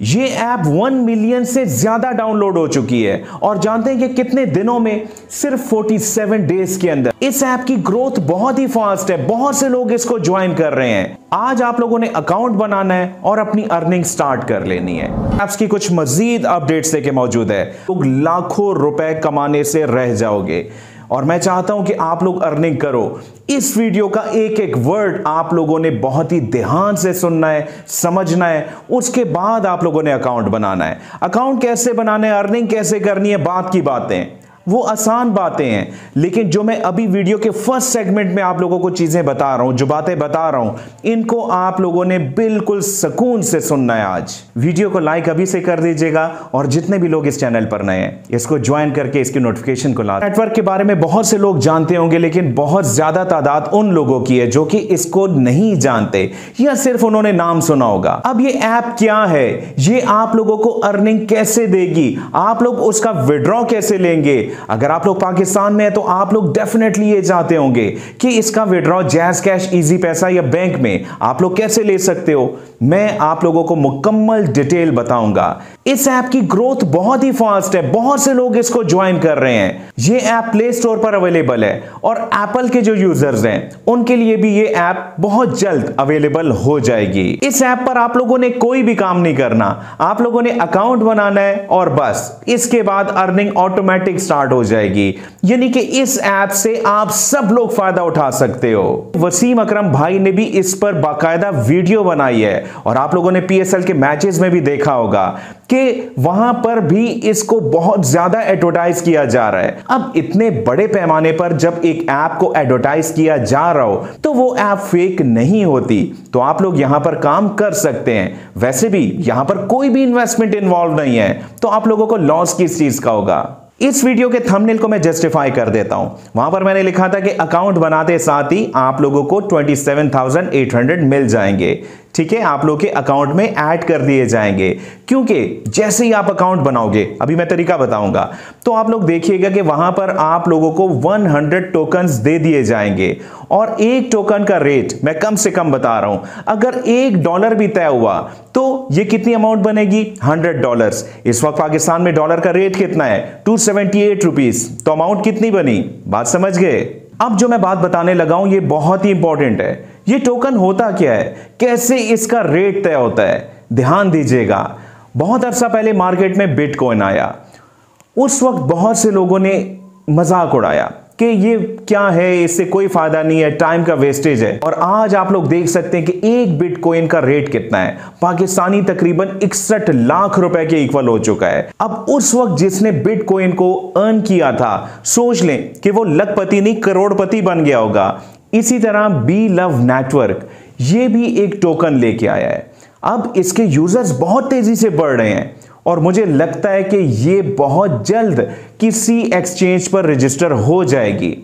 ये app one million से ज़्यादा डाउनलोड हो चुकी है और जानते हैं कि कितने दिनों में सिर्फ 47 डेज के अंदर इस ऐप की ग्रोथ बहुत ही फास्ट है बहुत से लोग इसको ज्वाइन कर रहे हैं आज आप लोगों ने अकाउंट बनाना है और अपनी अर्निंग स्टार्ट कर लेनी है ऐप्स की कुछ मजीद अपडेट्स लेके मौजूद है लोग लाखों रुपए कमाने से रह जाओगे और मैं चाहता हूं कि आप लोग अर्निंग करो इस वीडियो का एक एक वर्ड आप लोगों ने बहुत ही ध्यान से सुनना है समझना है उसके बाद आप लोगों ने अकाउंट बनाना है अकाउंट कैसे बनाना है अर्निंग कैसे करनी है बात की बातें वो आसान बातें हैं लेकिन जो मैं अभी वीडियो के फर्स्ट सेगमेंट में आप लोगों को चीज़ें बता रहा हूं जो बातें बता रहा हूं इनको आप लोगों ने बिल्कुल सुकून से सुनना है आज वीडियो को लाइक अभी से कर दीजिएगा और जितने भी लोग इस चैनल पर नए हैं इसको ज्वाइन करके इसकी नोटिफिकेशन को ला नेटवर्क के बारे में बहुत से लोग जानते होंगे लेकिन बहुत ज़्यादा तादाद उन लोगों की है जो कि इसको नहीं जानते या सिर्फ उन्होंने नाम सुना होगा अब ये ऐप क्या है ये आप लोगों को अर्निंग कैसे देगी आप लोग उसका विड्रॉ कैसे लेंगे अगर आप लोग पाकिस्तान में हैं तो आप लोग डेफिनेटली ये चाहते होंगे कि इसका विड्रॉ जैज कैश इजी पैसा या बैंक में आप लोग कैसे ले सकते हो मैं आप लोगों को मुकम्मल डिटेल बताऊंगा इस ऐप की ग्रोथ बहुत ही फास्ट है बहुत से लोग इसको ज्वाइन कर रहे हैं ये ऐप प्ले स्टोर पर अवेलेबल है और एप्पल के जो यूजर्स हैं उनके लिए भी ये ऐप बहुत जल्द अवेलेबल हो जाएगी इस ऐप पर आप लोगों ने कोई भी काम नहीं करना आप लोगों ने अकाउंट बनाना है और बस इसके बाद अर्निंग ऑटोमेटिक स्टार्ट स्टार्ट हो जाएगी यानी कि इस ऐप से आप सब लोग फायदा उठा सकते हो वसीम अकरम भाई ने भी इस पर बाकायदा वीडियो बनाई है और आप लोगों ने पीएसएल के मैचेस में भी देखा होगा कि वहां पर भी इसको बहुत ज्यादा एडवर्टाइज किया जा रहा है अब इतने बड़े पैमाने पर जब एक ऐप को एडवर्टाइज किया जा रहा हो तो वो ऐप फेक नहीं होती तो आप लोग यहां पर काम कर सकते हैं वैसे भी यहां पर कोई भी इन्वेस्टमेंट इन्वॉल्व नहीं है तो आप लोगों को लॉस किस चीज का होगा इस वीडियो के थंबनेल को मैं जस्टिफाई कर देता हूं वहां पर मैंने लिखा था कि अकाउंट बनाते साथ ही आप लोगों को 27,800 मिल जाएंगे ठीक है आप लोग के अकाउंट में ऐड कर दिए जाएंगे क्योंकि जैसे ही आप अकाउंट बनाओगे अभी मैं तरीका बताऊंगा तो आप लोग देखिएगा कि वहां पर आप लोगों को 100 टोकन्स दे दिए जाएंगे और एक टोकन का रेट मैं कम से कम बता रहा हूं अगर एक डॉलर भी तय हुआ तो ये कितनी अमाउंट बनेगी 100 डॉलर्स इस वक्त पाकिस्तान में डॉलर का रेट कितना है टू सेवेंटी तो अमाउंट कितनी बनी बात समझ गए अब जो मैं बात बताने लगा हूं ये बहुत ही इंपॉर्टेंट है ये टोकन होता क्या है कैसे इसका रेट तय होता है ध्यान दीजिएगा बहुत अरसा पहले मार्केट में बिटकॉइन आया उस वक्त बहुत से लोगों ने मजाक उड़ाया कि ये क्या है इससे कोई फायदा नहीं है टाइम का वेस्टेज है और आज आप लोग देख सकते हैं कि एक बिटकॉइन का रेट कितना है पाकिस्तानी तकरीबन इकसठ लाख रुपए के इक्वल हो चुका है अब उस वक्त जिसने बिटकॉइन को अर्न किया था सोच लें कि वो लखपति नहीं करोड़पति बन गया होगा इसी तरह बी लव नेटवर्क ये भी एक टोकन लेके आया है अब इसके यूजर्स बहुत तेजी से बढ़ रहे हैं और मुझे लगता है कि ये बहुत जल्द किसी एक्सचेंज पर रजिस्टर हो जाएगी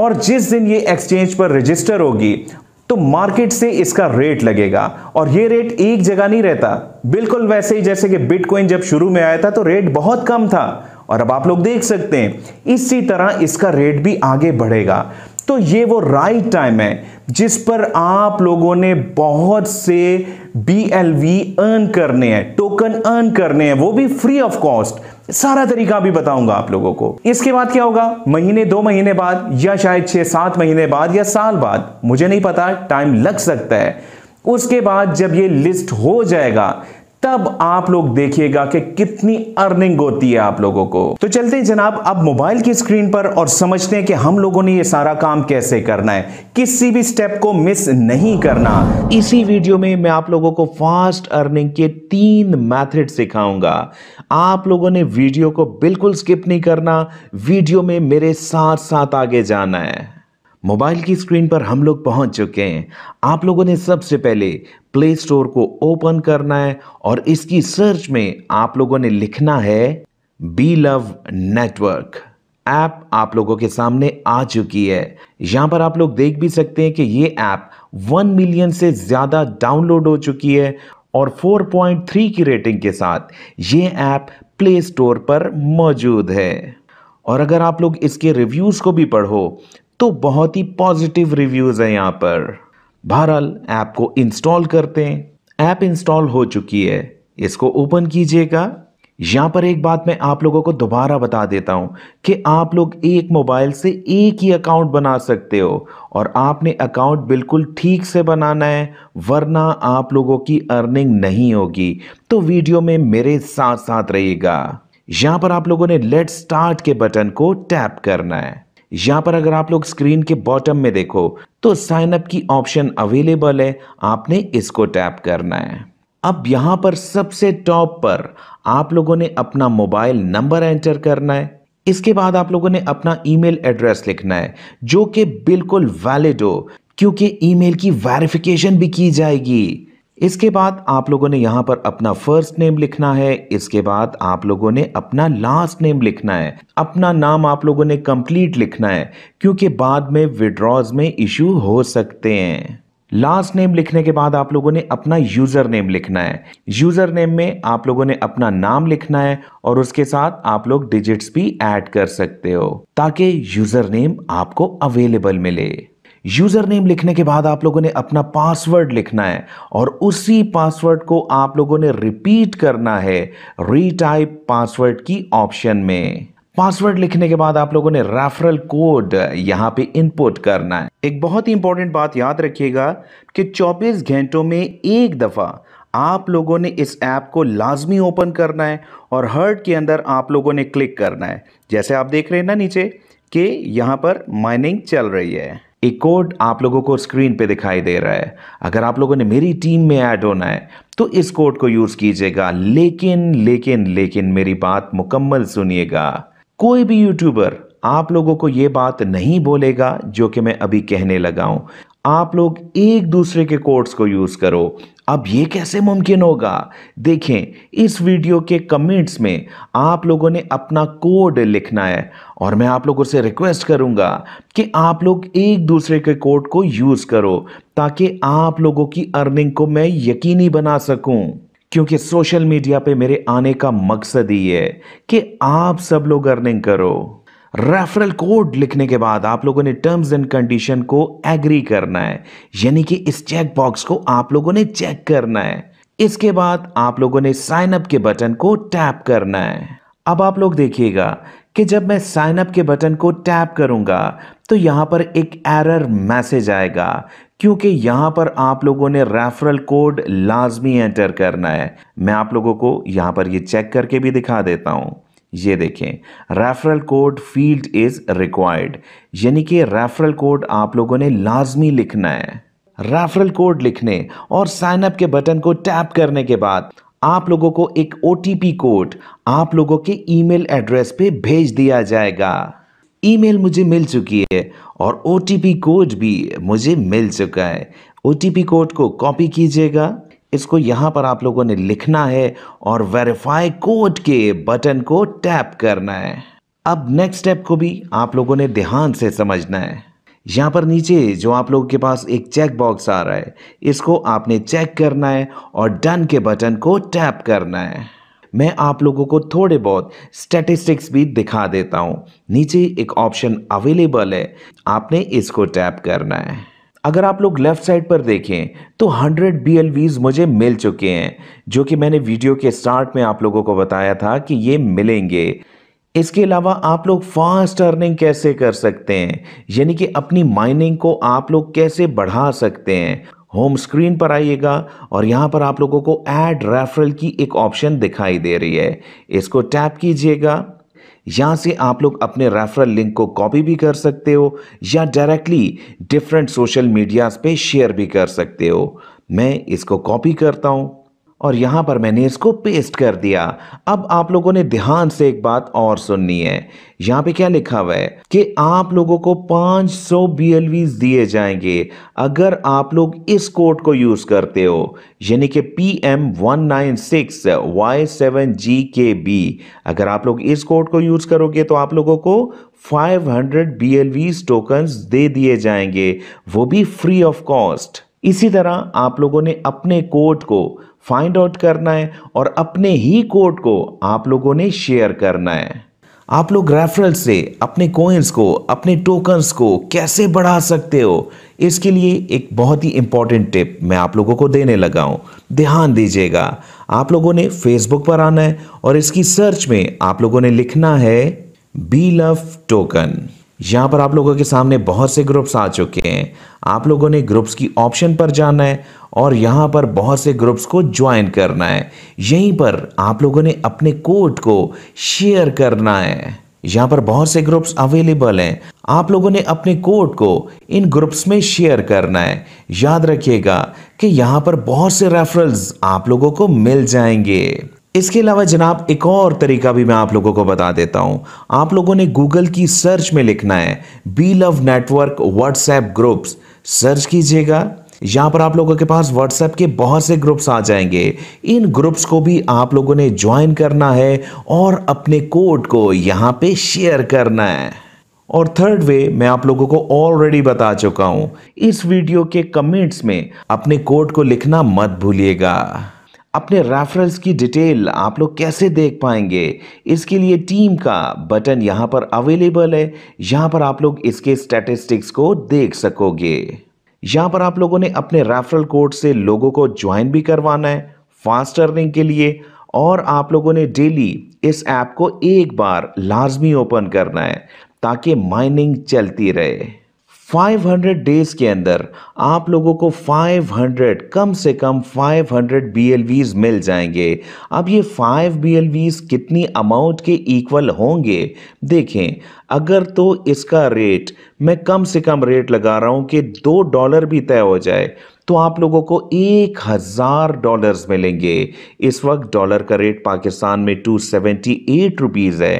और जिस दिन ये एक्सचेंज पर रजिस्टर होगी तो मार्केट से इसका रेट लगेगा और ये रेट एक जगह नहीं रहता बिल्कुल वैसे ही जैसे कि बिटकॉइन जब शुरू में आया था तो रेट बहुत कम था और अब आप लोग देख सकते हैं इसी तरह इसका रेट भी आगे बढ़ेगा तो ये वो राइट टाइम है जिस पर आप लोगों ने बहुत से बी एल वी अर्न करने हैं टोकन अर्न करने हैं वो भी फ्री ऑफ कॉस्ट सारा तरीका भी बताऊंगा आप लोगों को इसके बाद क्या होगा महीने दो महीने बाद या शायद छह सात महीने बाद या साल बाद मुझे नहीं पता टाइम लग सकता है उसके बाद जब ये लिस्ट हो जाएगा तब आप लोग देखिएगा कि कितनी अर्निंग होती है आप लोगों को तो चलते हैं जनाब अब मोबाइल की स्क्रीन पर और समझते हैं कि हम लोगों ने ये सारा काम कैसे करना है किसी भी स्टेप को मिस नहीं करना इसी वीडियो में मैं आप लोगों को फास्ट अर्निंग के तीन मैथड सिखाऊंगा आप लोगों ने वीडियो को बिल्कुल स्किप नहीं करना वीडियो में मेरे साथ साथ आगे जाना है मोबाइल की स्क्रीन पर हम लोग पहुंच चुके हैं आप लोगों ने सबसे पहले प्ले स्टोर को ओपन करना है और इसकी सर्च में आप लोगों ने लिखना है बी लव नेटवर्क ऐप आप लोगों के सामने आ चुकी है यहां पर आप लोग देख भी सकते हैं कि ये ऐप वन मिलियन से ज़्यादा डाउनलोड हो चुकी है और 4.3 की रेटिंग के साथ ये ऐप प्ले स्टोर पर मौजूद है और अगर आप लोग इसके रिव्यूज़ को भी पढ़ो तो बहुत ही पॉजिटिव रिव्यूज़ है यहाँ पर बहरहाल ऐप को इंस्टॉल करते हैं ऐप इंस्टॉल हो चुकी है इसको ओपन कीजिएगा यहाँ पर एक बात मैं आप लोगों को दोबारा बता देता हूँ कि आप लोग एक मोबाइल से एक ही अकाउंट बना सकते हो और आपने अकाउंट बिल्कुल ठीक से बनाना है वरना आप लोगों की अर्निंग नहीं होगी तो वीडियो में मेरे साथ साथ रहेगा यहाँ पर आप लोगों ने लेट स्टार्ट के बटन को टैप करना है यहां पर अगर आप लोग स्क्रीन के बॉटम में देखो तो साइन अप की ऑप्शन अवेलेबल है आपने इसको टैप करना है अब यहां पर सबसे टॉप पर आप लोगों ने अपना मोबाइल नंबर एंटर करना है इसके बाद आप लोगों ने अपना ईमेल एड्रेस लिखना है जो कि बिल्कुल वैलिड हो क्योंकि ईमेल की वेरिफिकेशन भी की जाएगी इसके बाद आप लोगों ने यहाँ पर अपना फर्स्ट नेम लिखना है इसके बाद आप लोगों ने अपना लास्ट नेम लिखना है अपना नाम आप लोगों ने कंप्लीट लिखना है क्योंकि बाद में विड्रॉज में इशू हो सकते हैं लास्ट नेम लिखने के बाद आप लोगों ने अपना यूजर नेम लिखना है यूजर नेम में आप लोगों ने अपना नाम लिखना है और उसके साथ आप लोग डिजिट्स भी ऐड कर सकते हो ताकि यूजर नेम आपको अवेलेबल मिले यूज़र नेम लिखने के बाद आप लोगों ने अपना पासवर्ड लिखना है और उसी पासवर्ड को आप लोगों ने रिपीट करना है रीटाइप पासवर्ड की ऑप्शन में पासवर्ड लिखने के बाद आप लोगों ने रेफरल कोड यहाँ पे इनपुट करना है एक बहुत ही इंपॉर्टेंट बात याद रखिएगा कि 24 घंटों में एक दफ़ा आप लोगों ने इस ऐप को लाजमी ओपन करना है और हर्ट के अंदर आप लोगों ने क्लिक करना है जैसे आप देख रहे हैं ना नीचे कि यहां पर माइनिंग चल रही है एक कोड आप लोगों को स्क्रीन पे दिखाई दे रहा है अगर आप लोगों ने मेरी टीम में ऐड होना है तो इस कोड को यूज़ कीजिएगा लेकिन लेकिन लेकिन मेरी बात मुकम्मल सुनिएगा कोई भी यूट्यूबर आप लोगों को यह बात नहीं बोलेगा जो कि मैं अभी कहने लगा हूं आप लोग एक दूसरे के कोड्स को यूज़ करो अब ये कैसे मुमकिन होगा देखें इस वीडियो के कमेंट्स में आप लोगों ने अपना कोड लिखना है और मैं आप लोगों से रिक्वेस्ट करूंगा कि आप लोग एक दूसरे के कोड को यूज़ करो ताकि आप लोगों की अर्निंग को मैं यकीनी बना सकूं क्योंकि सोशल मीडिया पे मेरे आने का मकसद ही है कि आप सब लोग अर्निंग करो रेफरल कोड लिखने के बाद आप लोगों ने टर्म्स एंड कंडीशन को एग्री करना है यानी कि इस चेक बॉक्स को आप लोगों ने चेक करना है इसके बाद आप लोगों ने साइन अप के बटन को टैप करना है अब आप लोग देखिएगा कि जब मैं साइन अप के बटन को टैप करूंगा तो यहां पर एक एरर मैसेज आएगा क्योंकि यहां पर आप लोगों ने रेफरल कोड लाजमी एंटर करना है मैं आप लोगों को यहां पर ये चेक करके भी दिखा देता हूं ये देखें referral code field is required यानी कि रेफरल कोड आप लोगों ने लाजमी लिखना है रेफरल कोड लिखने और साइनअप के बटन को टैप करने के बाद आप लोगों को एक ओ कोड आप लोगों के ईमेल एड्रेस पे भेज दिया जाएगा ईमेल मुझे मिल चुकी है और ओ कोड भी मुझे मिल चुका है ओ कोड को कॉपी कीजिएगा इसको यहां पर आप लोगों ने लिखना है और वेरीफाई कोड के बटन को टैप करना है अब नेक्स्ट स्टेप को भी आप लोगों ने ध्यान से समझना है यहां पर नीचे जो आप लोगों के पास एक चेक बॉक्स आ रहा है इसको आपने चेक करना है और डन के बटन को टैप करना है मैं आप लोगों को थोड़े बहुत स्टैटिस्टिक्स भी दिखा देता हूं नीचे एक ऑप्शन अवेलेबल है आपने इसको टैप करना है अगर आप लोग लेफ्ट साइड पर देखें तो 100 बी मुझे मिल चुके हैं जो कि मैंने वीडियो के स्टार्ट में आप लोगों को बताया था कि ये मिलेंगे इसके अलावा आप लोग फास्ट अर्निंग कैसे कर सकते हैं यानी कि अपनी माइनिंग को आप लोग कैसे बढ़ा सकते हैं होम स्क्रीन पर आइएगा और यहाँ पर आप लोगों को ऐड रेफरल की एक ऑप्शन दिखाई दे रही है इसको टैप कीजिएगा यहाँ से आप लोग अपने रेफरल लिंक को कॉपी भी कर सकते हो या डायरेक्टली डिफरेंट सोशल मीडियाज़ पे शेयर भी कर सकते हो मैं इसको कॉपी करता हूँ और यहाँ पर मैंने इसको पेस्ट कर दिया अब आप लोगों ने ध्यान से एक बात और सुननी है यहाँ पे क्या लिखा हुआ है कि आप लोगों को 500 सौ दिए जाएंगे अगर आप लोग इस कोड को यूज़ करते हो यानी कि P M one nine six Y seven G K B अगर आप लोग इस कोड को यूज़ करोगे तो आप लोगों को 500 हंड्रेड बी दे दिए जाएंगे वो भी फ्री ऑफ कॉस्ट इसी तरह आप लोगों ने अपने कोड को फाइंड आउट करना है और अपने ही कोड को आप लोगों ने शेयर करना है आप लोग रेफरल से अपने कोइंस को अपने टोकन्स को कैसे बढ़ा सकते हो इसके लिए एक बहुत ही इंपॉर्टेंट टिप मैं आप लोगों को देने लगा हूँ ध्यान दीजिएगा आप लोगों ने फेसबुक पर आना है और इसकी सर्च में आप लोगों ने लिखना है बी लव टोकन यहाँ पर आप लोगों के सामने बहुत से ग्रुप्स आ चुके हैं आप लोगों ने ग्रुप्स की ऑप्शन पर जाना है और यहाँ पर बहुत से ग्रुप्स को ज्वाइन करना है यहीं पर आप लोगों ने अपने कोड को शेयर करना है यहाँ पर बहुत से ग्रुप्स अवेलेबल हैं आप लोगों ने अपने कोड को इन ग्रुप्स में शेयर करना है याद रखिएगा कि यहाँ पर बहुत से रेफरल्स आप लोगों को मिल जाएंगे इसके अलावा जनाब एक और तरीका भी मैं आप लोगों को बता देता हूँ आप लोगों ने गूगल की सर्च में लिखना है B love network WhatsApp groups search कीजिएगा यहाँ पर आप लोगों के पास व्हाट्सएप के बहुत से ग्रुप्स आ जाएंगे इन ग्रुप्स को भी आप लोगों ने ज्वाइन करना है और अपने कोड को यहाँ पे शेयर करना है और थर्ड वे मैं आप लोगों को ऑलरेडी बता चुका हूँ इस वीडियो के कमेंट्स में अपने कोड को लिखना मत भूलिएगा अपने रेफरेंस की डिटेल आप लोग कैसे देख पाएंगे इसके लिए टीम का बटन यहाँ पर अवेलेबल है यहाँ पर आप लोग इसके स्टैटिस्टिक्स को देख सकोगे यहाँ पर आप लोगों ने अपने रेफरल कोड से लोगों को ज्वाइन भी करवाना है फास्ट अर्निंग के लिए और आप लोगों ने डेली इस ऐप को एक बार लाजमी ओपन करना है ताकि माइनिंग चलती रहे 500 डेज के अंदर आप लोगों को 500 कम से कम 500 BLVs मिल जाएंगे अब ये 5 BLVs कितनी अमाउंट के इक्वल होंगे देखें अगर तो इसका रेट मैं कम से कम रेट लगा रहा हूँ कि दो डॉलर भी तय हो जाए तो आप लोगों को एक हज़ार डॉलर्स मिलेंगे इस वक्त डॉलर का रेट पाकिस्तान में टू सेवेंटी एट रुपीज़ है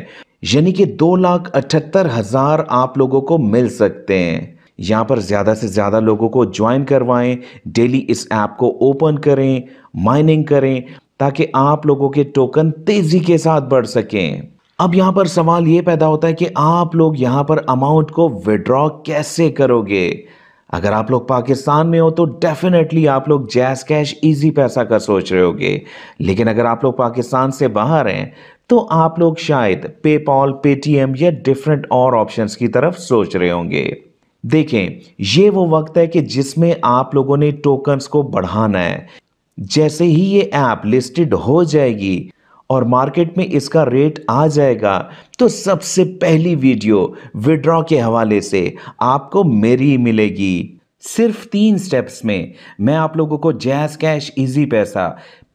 यानी कि दो लाख अठहत्तर हज़ार आप लोगों को मिल सकते हैं यहाँ पर ज़्यादा से ज़्यादा लोगों को ज्वाइन करवाएं डेली इस ऐप को ओपन करें माइनिंग करें ताकि आप लोगों के टोकन तेज़ी के साथ बढ़ सकें अब यहाँ पर सवाल ये पैदा होता है कि आप लोग यहाँ पर अमाउंट को विड्रॉ कैसे करोगे अगर आप लोग पाकिस्तान में हो तो डेफिनेटली आप लोग जैस कैश इजी पैसा का सोच रहे होगे लेकिन अगर आप लोग पाकिस्तान से बाहर हैं तो आप लोग शायद पेपॉल पेटीएम या डिफरेंट और ऑप्शंस की तरफ सोच रहे होंगे देखें ये वो वक्त है कि जिसमें आप लोगों ने टोकन्स को बढ़ाना है जैसे ही ये ऐप लिस्टेड हो जाएगी और मार्केट में इसका रेट आ जाएगा तो सबसे पहली वीडियो विड्रॉ के हवाले से आपको मेरी मिलेगी सिर्फ तीन स्टेप्स में मैं आप लोगों को जैस कैश इजी पैसा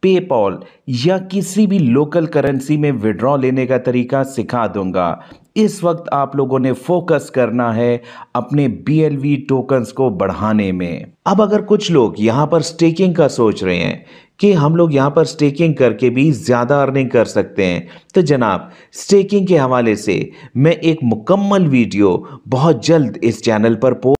पेपॉल या किसी भी लोकल करेंसी में विड्रॉ लेने का तरीका सिखा दूंगा इस वक्त आप लोगों ने फोकस करना है अपने बी टोकन्स को बढ़ाने में अब अगर कुछ लोग यहां पर स्टेकिंग का सोच रहे हैं कि हम लोग यहां पर स्टेकिंग करके भी ज़्यादा अर्निंग कर सकते हैं तो जनाब स्टेकिंग के हवाले से मैं एक मुकम्मल वीडियो बहुत जल्द इस चैनल पर पोस्ट